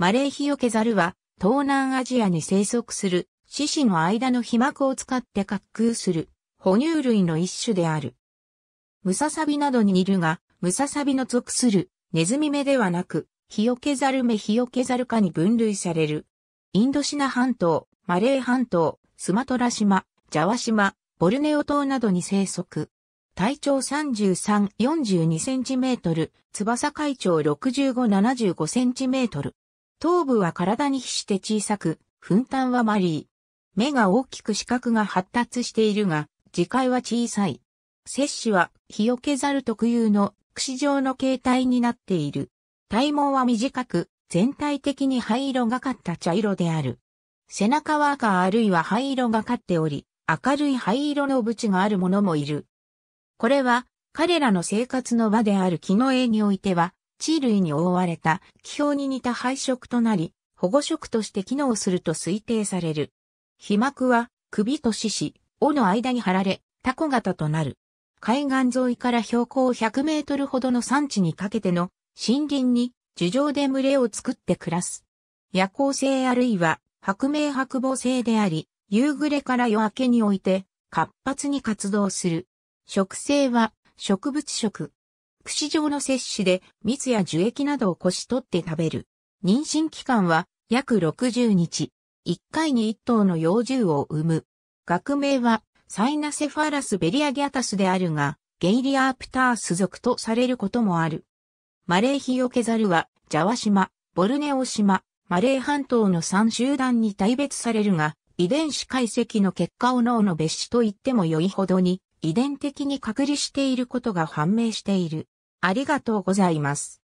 マレーヒヨケザルは、東南アジアに生息する、獅子の間の皮膜を使って滑空する、哺乳類の一種である。ムササビなどにいるが、ムササビの属する、ネズミ目ではなく、ヒヨケザル目ヒヨケザル科に分類される。インドシナ半島、マレー半島、スマトラ島、ジャワ島、ボルネオ島などに生息。体長33、42センチメートル、翼海長65、75センチメートル。頭部は体に比して小さく、粉炭はマリー。目が大きく視覚が発達しているが、耳界は小さい。摂氏は日よけざる特有の串状の形態になっている。体毛は短く、全体的に灰色がかった茶色である。背中は赤あるいは灰色がかっており、明るい灰色の縁があるももいる。これは、彼らの生活の場である木の絵においては、地類に覆われた気泡に似た配色となり、保護色として機能すると推定される。皮膜は首と四肢、尾の間に貼られ、タコ型となる。海岸沿いから標高100メートルほどの山地にかけての森林に樹上で群れを作って暮らす。夜行性あるいは白明白母性であり、夕暮れから夜明けにおいて活発に活動する。植生は植物食、串状の摂取で蜜や樹液などをこし取って食べる。妊娠期間は約60日。1回に1頭の幼獣を産む。学名はサイナセファラスベリアギアタスであるが、ゲイリアープタース属とされることもある。マレーヒヨケザルは、ジャワ島、ボルネオ島、マレー半島の3集団に大別されるが、遺伝子解析の結果を脳の別種と言っても良いほどに遺伝的に隔離していることが判明している。ありがとうございます。